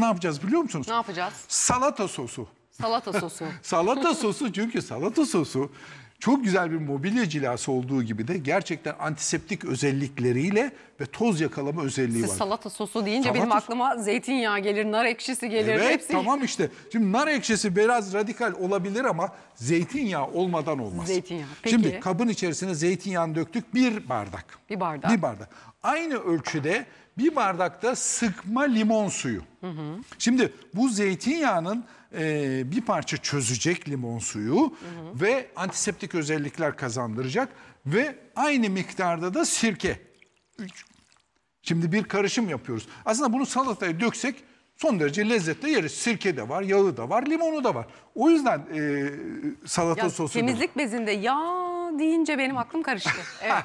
ne yapacağız biliyor musunuz? Ne yapacağız? Salata sosu. Salata sosu. salata sosu çünkü salata sosu çok güzel bir mobilya cilası olduğu gibi de gerçekten antiseptik özellikleriyle ve toz yakalama özelliği Siz var. salata sosu deyince Salata benim aklıma aklıma zeytinyağı gelir, nar ekşisi gelir. Evet hepsi tamam işte. Şimdi nar ekşisi biraz radikal olabilir ama zeytinyağı olmadan olmaz. Zeytinyağı, peki. Şimdi kabın içerisine zeytinyağını döktük bir bardak. bir bardak. Bir bardak. Aynı ölçüde bir bardakta sıkma limon suyu. Şimdi bu zeytinyağının e, bir parça çözecek limon suyu ve antiseptik kozmetik özellikler kazandıracak ve aynı miktarda da sirke. Şimdi bir karışım yapıyoruz. Aslında bunu salataya döksek son derece lezzetli yeriz. Sirke de var, yağı da var, limonu da var. O yüzden e, salata ya, sosu... Temizlik da... bezinde yağ deyince benim aklım karıştı. Evet.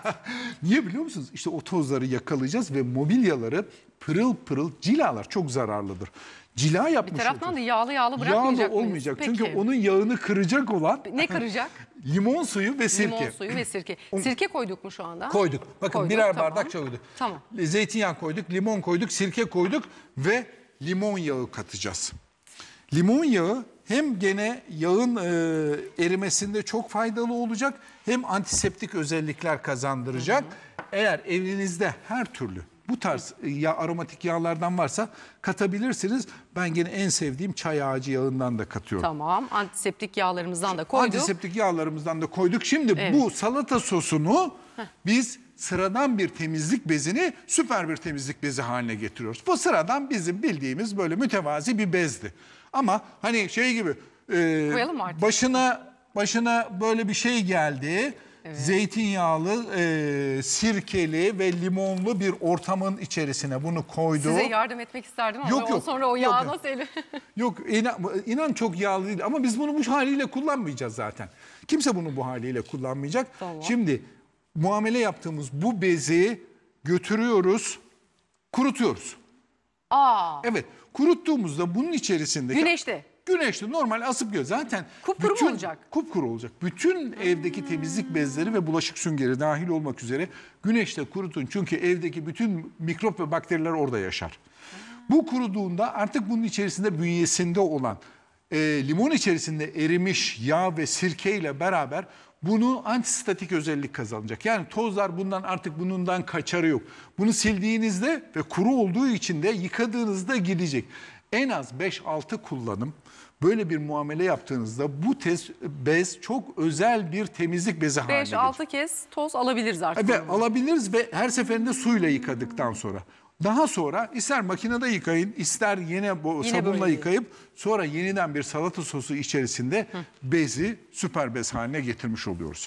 Niye biliyor musunuz? İşte o tozları yakalayacağız ve mobilyaları pırıl pırıl cilalar çok zararlıdır. Cila yapmış Bir taraftan olacağız. da yağlı yağlı bırakmayacak Yağlı mıyız? olmayacak Peki. çünkü onun yağını kıracak olan Ne kıracak? limon suyu ve sirke. Limon suyu ve sirke. Sirke koyduk mu şu anda? Koyduk. Bakın Koyduk, birer tamam. bardak koyduk. Tamam. Zeytinyağı koyduk, limon koyduk, sirke koyduk ve limon yağı katacağız. Limon yağı hem gene yağın e, erimesinde çok faydalı olacak hem antiseptik özellikler kazandıracak. Eğer evinizde her türlü bu tarz e, ya aromatik yağlardan varsa katabilirsiniz. Ben gene en sevdiğim çay ağacı yağından da katıyorum. Tamam. Antiseptik yağlarımızdan da koyduk. Antiseptik yağlarımızdan da koyduk. Şimdi evet. bu salata sosunu biz sıradan bir temizlik bezini süper bir temizlik bezi haline getiriyoruz. Bu sıradan bizim bildiğimiz böyle mütevazi bir bezdi. Ama hani şey gibi e, başına başına böyle bir şey geldi Evet. Zeytinyağlı, e, sirkeli ve limonlu bir ortamın içerisine bunu koydu. Size yardım etmek isterdim ama yok, yok, sonra o yağ yok, nasıl eli? yok inan, inan çok yağlı değil ama biz bunu bu haliyle kullanmayacağız zaten. Kimse bunu bu haliyle kullanmayacak. Tamam. Şimdi muamele yaptığımız bu bezi götürüyoruz, kurutuyoruz. Aa. Evet, kuruttuğumuzda bunun içerisinde. Güneşte. Güneşli normal asıp göz zaten kupkuru bütün, olacak. Kupkuru olacak. Bütün hmm. evdeki temizlik bezleri ve bulaşık süngeri dahil olmak üzere güneşte kurutun. Çünkü evdeki bütün mikrop ve bakteriler orada yaşar. Hmm. Bu kuruduğunda artık bunun içerisinde bünyesinde olan e, limon içerisinde erimiş yağ ve sirke ile beraber bunu antistatik özellik kazanacak. Yani tozlar bundan artık bunundan kaçarı yok. Bunu sildiğinizde ve kuru olduğu için de yıkadığınızda gidecek en az 5-6 kullanım böyle bir muamele yaptığınızda bu tez, bez çok özel bir temizlik bezi haline gelir. 5-6 kez toz alabiliriz artık. Evet alabiliriz ve her seferinde suyla yıkadıktan sonra. Daha sonra ister makinede yıkayın, ister yine bu yine sabunla böyle. yıkayıp sonra yeniden bir salata sosu içerisinde bezi süper bez haline getirmiş oluyoruz.